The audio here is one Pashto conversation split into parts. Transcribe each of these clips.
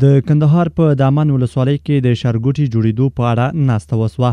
د کندهار په دامن ولسوالۍ کې د شارګوټي جوړیدو په اړه ناسته وسوه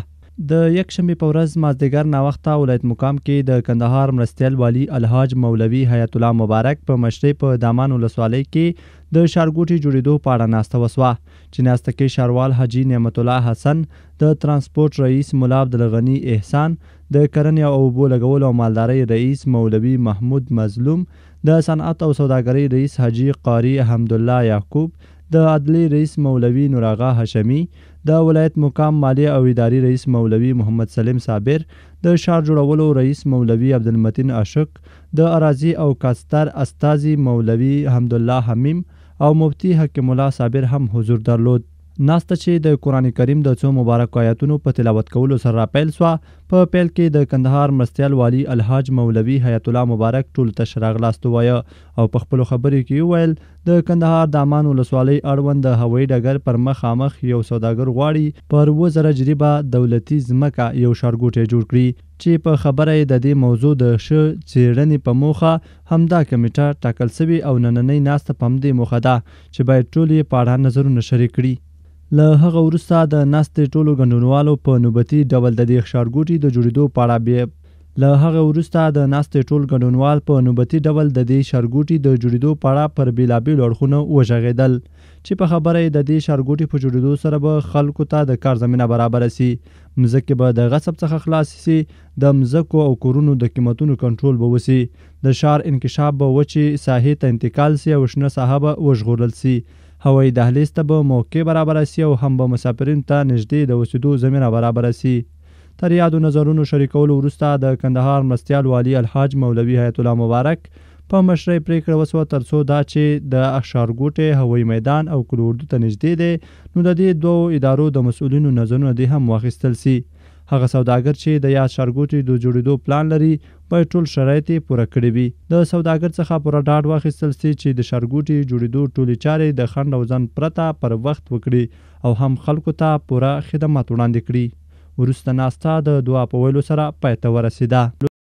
د یکشنبې په ورځ مازدیګر ناوخته ولایت مقام کې د کندهار مرستیال والی الحاج مولوي حیات الله مبارک په مشرۍ په دامان ولسوالۍ کې د شارګوټي جوړیدو په اړه ناسته وسوه چې ناسته کې شاروال حاجي نعمت الله حسن د ترانسپورت رئیس مولا عبدالغني احسان د کرنې او اوبو لګولو او مالدارۍ رئیس مولوي محمود مظلوم د صنعت او سوداګرۍ رئیس حاجي قاری حمدالله یعقوب د عدلی رئیس مولوی نوراغا هاشمی د ولایت مقام مالی او اداري رئیس مولوی محمد سلیم صابر د شار جوړولو رئیس مولوی عبدالمتین عاشق د اراضی او کاستر استازي مولوی حمدالله حمیم او مفتی حکیم الله صابر هم حضور درلود ناسته چې د قران کریم د څو مبارک آیاتونو په تلاوت کولو سره پیل سو په پیل کې د کندهار مرستيال والی الحاج مولوي حیات الله مبارک ټول تشراغ لاست وای او په خپل خبرې کې ویل د کندهار د امان ولسوالۍ اړوند د هوایي ډګر پر مخامخ یو سوداګر غواړي پر وزره جریبه دولتي ځمکه یو شارګوټي جوړ کړي چې په خبره د دې موضوع د ش چیرنې په موخه همدا کمیټه ټاکل سوي او نننې ناست پم دې موخه ده چې باید ټولې پاړه نظرونه شریک کړي له هغه وروسته د ناستې ټولو ګډونوالو په نوبتي ډول د دې ښارګوټي د جوړېدو په اړه بې له هغه وروسته د ناستې ټول ګډونوال په نوبتي ډول د دې ښارګوټي د جوړېدو په اړه پر بېلابېلو اړخونو وغږېدل چې په خبره یې د دې ښارګوټي په جوړېدو سره به خلکو ته د کار زمینه برابره سي مځکې به د غصب څخه خلاص سي د مځکو او کورونو د قیمتونو کنټرول به وسي د ښار انکشاف به وچې ساحې ته انتقال سي او شنه ساحه به وژغورل سي هوایي دهلیز ته به موقع برابره سي او هم به مسافرین ته نږدې د اوسېدو زمینه برابره سي تر یادو نظرونو شریکولو وروسته د کندهار مرستیال والي الحاج مولوي حیات الله مبارک په مشرۍ پریکړه وسوه ترڅو دا چې د اخشارګوټې هوایي میدان او کلوردو ته نږدې دی نو د دې دوو ادارو د مسؤلینو نظرونه دې هم واخیستل سي هغه سوداګر چې د یاد ښارګوټي د جوړېدو پلان لري باید ټول شرایط پوره کړي وي د سوداګر څخه پوره ډاډ واخیستل سي چې د ښارګوټي جوړېدو ټولې چارې د خند او ځن پرته پر وخت وکړي او هم خلکو ته پوره خدمات وړاندې کړي ورسته ناستا د دعا په ویلو سره پای ته ورسیده